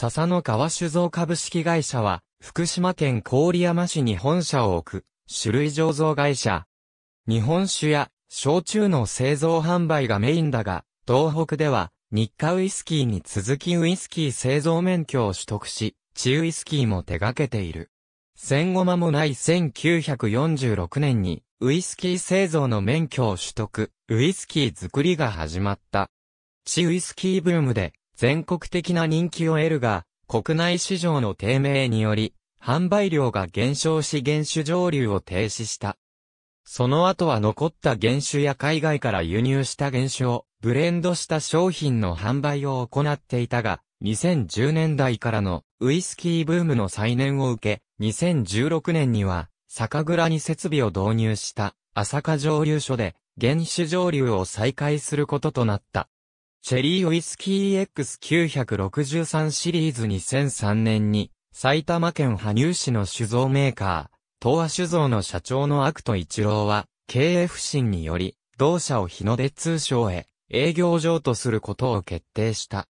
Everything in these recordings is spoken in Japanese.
笹の川酒造株式会社は、福島県郡山市に本社を置く、種類醸造会社。日本酒や、焼酎の製造販売がメインだが、東北では、日課ウイスキーに続きウイスキー製造免許を取得し、地ウイスキーも手掛けている。戦後間もない1946年に、ウイスキー製造の免許を取得、ウイスキー作りが始まった。地ウイスキーブームで、全国的な人気を得るが、国内市場の低迷により、販売量が減少し原酒上流を停止した。その後は残った原酒や海外から輸入した原酒をブレンドした商品の販売を行っていたが、2010年代からのウイスキーブームの再燃を受け、2016年には酒蔵に設備を導入した朝霞蒸留所で原酒蒸留を再開することとなった。チェリーウイスキー X963 シリーズ2003年に、埼玉県羽生市の酒造メーカー、東亜酒造の社長の悪斗一郎は、経営不振により、同社を日の出通商へ、営業上とすることを決定した。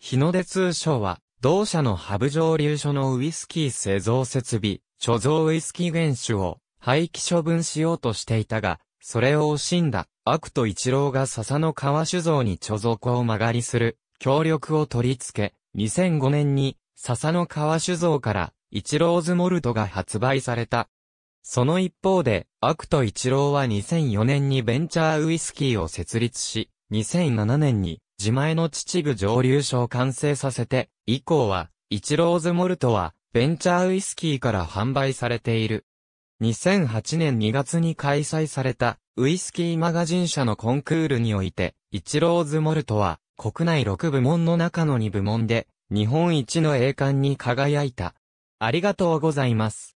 日の出通商は、同社のハブ蒸留所のウイスキー製造設備、貯蔵ウイスキー原酒を廃棄処分しようとしていたが、それを惜しんだ、悪と一郎が笹の川酒造に貯蔵庫を曲がりする、協力を取り付け、2005年に、笹の川酒造から、一郎ズモルトが発売された。その一方で、悪と一郎は2004年にベンチャーウイスキーを設立し、2007年に、自前の秩父蒸留所を完成させて、以降は、一郎ズモルトは、ベンチャーウイスキーから販売されている。2008年2月に開催された、ウイスキーマガジン社のコンクールにおいて、イチローズモルトは、国内6部門の中の2部門で、日本一の栄冠に輝いた。ありがとうございます。